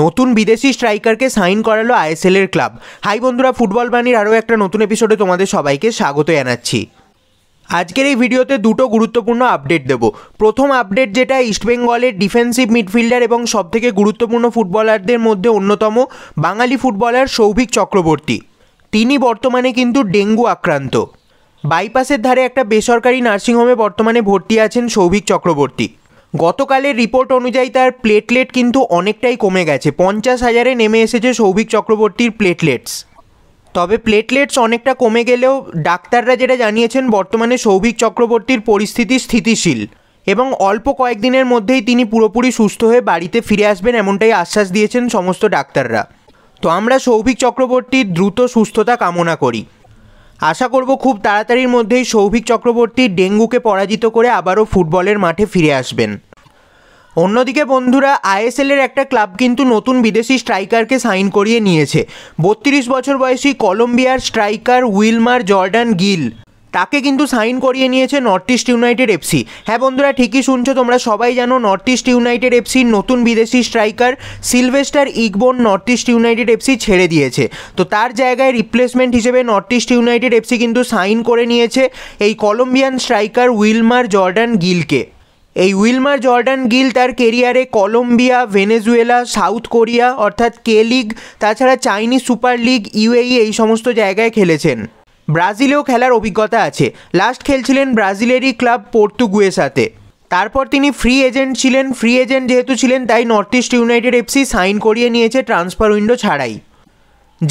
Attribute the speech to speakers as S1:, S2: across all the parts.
S1: নতুন বিদেশি স্ট্রাইকারকে সাইন করালো আইএসএলের ক্লাব হাই বন্ধুরা ফুটবল বাণীর আরও একটা নতুন এপিসোডে তোমাদের সবাইকে স্বাগত জানাচ্ছি আজকের এই ভিডিওতে দুটো গুরুত্বপূর্ণ আপডেট দেব প্রথম আপডেট যেটা ইস্টবেঙ্গলের ডিফেন্সিভ মিডফিল্ডার এবং সবথেকে গুরুত্বপূর্ণ ফুটবলারদের মধ্যে অন্যতম বাঙালি ফুটবলার সৌভিক চক্রবর্তী তিনি বর্তমানে কিন্তু ডেঙ্গু আক্রান্ত বাইপাসের ধারে একটা বেসরকারি নার্সিংহোমে বর্তমানে ভর্তি আছেন সৌভিক চক্রবর্তী গতকালের রিপোর্ট অনুযায়ী তার প্লেটলেট কিন্তু অনেকটাই কমে গেছে পঞ্চাশ হাজারে নেমে এসেছে সৌভিক চক্রবর্তীর প্লেটলেটস তবে প্লেটলেটস অনেকটা কমে গেলেও ডাক্তাররা যেটা জানিয়েছেন বর্তমানে সৌভিক চক্রবর্তীর পরিস্থিতি স্থিতিশীল এবং অল্প কয়েকদিনের মধ্যেই তিনি পুরোপুরি সুস্থ হয়ে বাড়িতে ফিরে আসবেন এমনটাই আশ্বাস দিয়েছেন সমস্ত ডাক্তাররা তো আমরা সৌভিক চক্রবর্তীর দ্রুত সুস্থতা কামনা করি আশা করব খুব তাড়াতাড়ির মধ্যেই সৌভিক চক্রবর্তী ডেঙ্গুকে পরাজিত করে আবারও ফুটবলের মাঠে ফিরে আসবেন অন্যদিকে বন্ধুরা আইএসএলের একটা ক্লাব কিন্তু নতুন বিদেশি স্ট্রাইকারকে সাইন করিয়ে নিয়েছে বত্রিশ বছর বয়সী কলম্বিয়ার স্ট্রাইকার উইলমার জর্ডান গিল তাকে কিন্তু সাইন করিয়ে নিয়েছে নর্থ ইস্ট ইউনাইটেড এফসি হ্যাঁ বন্ধুরা ঠিকই শুনছো তোমরা সবাই জানো নর্থ ইস্ট ইউনাইটেড এফসির নতুন বিদেশি striker Sylvester Igbon North East United FC ছেড়ে দিয়েছে তো তার জায়গায় রিপ্লেসমেন্ট হিসেবে নর্থ ইস্ট ইউনাইটেড এফসি কিন্তু সাইন করে নিয়েছে এই কলম্বিয়ান স্ট্রাইকার উইলমার জর্ডান গিলকে এই উইলমার জর্ডান গিল তার কেরিয়ারে কলম্বিয়া ভেনেজুয়েলা সাউথ কোরিয়া অর্থাৎ কে লিগ তাছাড়া চাইনিজ সুপার লিগ ইউএই এই সমস্ত জায়গায় খেলেছেন ব্রাজিলেও খেলার অভিজ্ঞতা আছে লাস্ট খেলছিলেন ব্রাজিলেরই ক্লাব পর্তুগুয়ের সাথে তারপর তিনি ফ্রি এজেন্ট ছিলেন ফ্রি এজেন্ট যেহেতু ছিলেন তাই North East United FC sign করিয়ে নিয়েছে ট্রান্সফার উইন্ডো ছাড়াই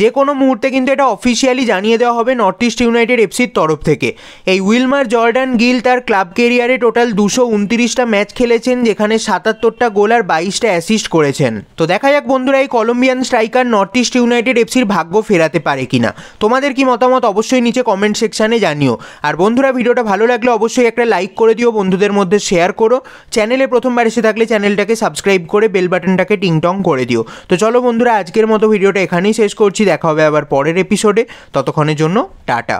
S1: যে কোনো মুহূর্তে কিন্তু এটা অফিসিয়ালি জানিয়ে দেওয়া হবে নর্থ ইস্ট ইউনাইটেড এফসির তরফ থেকে এই উইলমার জর্ডান গিল তার ক্লাব কেরিয়ারে টোটাল দুশো উনতিরিশটা ম্যাচ খেলেছেন যেখানে সাতাত্তরটা গোল আর বাইশটা অ্যাসিস্ট করেছেন তো দেখা যাক বন্ধুরা এই Colombian striker North East United এফসির ভাগ্য ফেরাতে পারে কিনা তোমাদের কি মতামত অবশ্যই নিচে কমেন্ট সেকশানে জানিও আর বন্ধুরা ভিডিওটা ভালো লাগলে অবশ্যই একটা লাইক করে দিও বন্ধুদের মধ্যে শেয়ার করো চ্যানেলে প্রথমবার এসে থাকলে চ্যানেলটাকে সাবস্ক্রাইব করে বেল বাটনটাকে টিংটং করে দিও তো চলো বন্ধুরা আজকের মতো ভিডিওটা এখানেই শেষ করছি দেখা হবে আবার পরের এপিসোডে ততক্ষণের জন্য টাটা